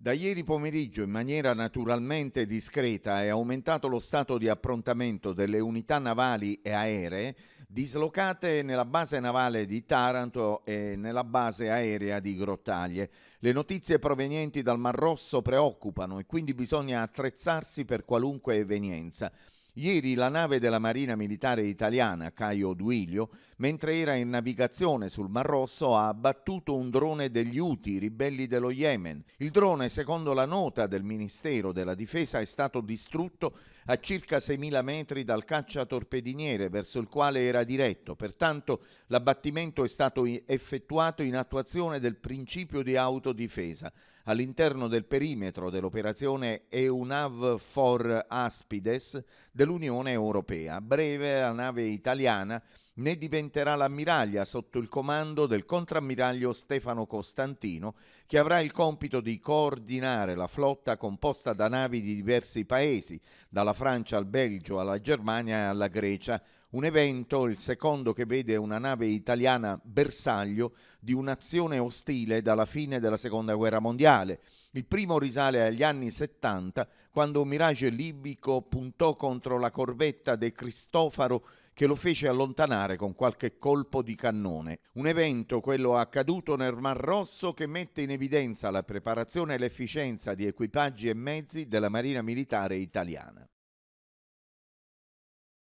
Da ieri pomeriggio, in maniera naturalmente discreta, è aumentato lo stato di approntamento delle unità navali e aeree dislocate nella base navale di Taranto e nella base aerea di Grottaglie. Le notizie provenienti dal Mar Rosso preoccupano e quindi bisogna attrezzarsi per qualunque evenienza. Ieri la nave della Marina Militare Italiana, Caio Duilio, mentre era in navigazione sul Mar Rosso, ha abbattuto un drone degli UTI, ribelli dello Yemen. Il drone, secondo la nota del Ministero della Difesa, è stato distrutto a circa 6.000 metri dal cacciatorpediniere verso il quale era diretto. Pertanto l'abbattimento è stato effettuato in attuazione del principio di autodifesa. All'interno del perimetro dell'operazione EUNAV 4 Aspides, del dell'Unione Europea. A breve la nave italiana ne diventerà l'ammiraglia sotto il comando del contrammiraglio Stefano Costantino, che avrà il compito di coordinare la flotta composta da navi di diversi paesi, dalla Francia al Belgio, alla Germania e alla Grecia, un evento, il secondo che vede una nave italiana bersaglio di un'azione ostile dalla fine della Seconda Guerra Mondiale. Il primo risale agli anni 70, quando un mirage libico puntò contro la corvetta De Cristofaro che lo fece allontanare con qualche colpo di cannone. Un evento, quello accaduto nel Mar Rosso, che mette in evidenza la preparazione e l'efficienza di equipaggi e mezzi della Marina Militare italiana.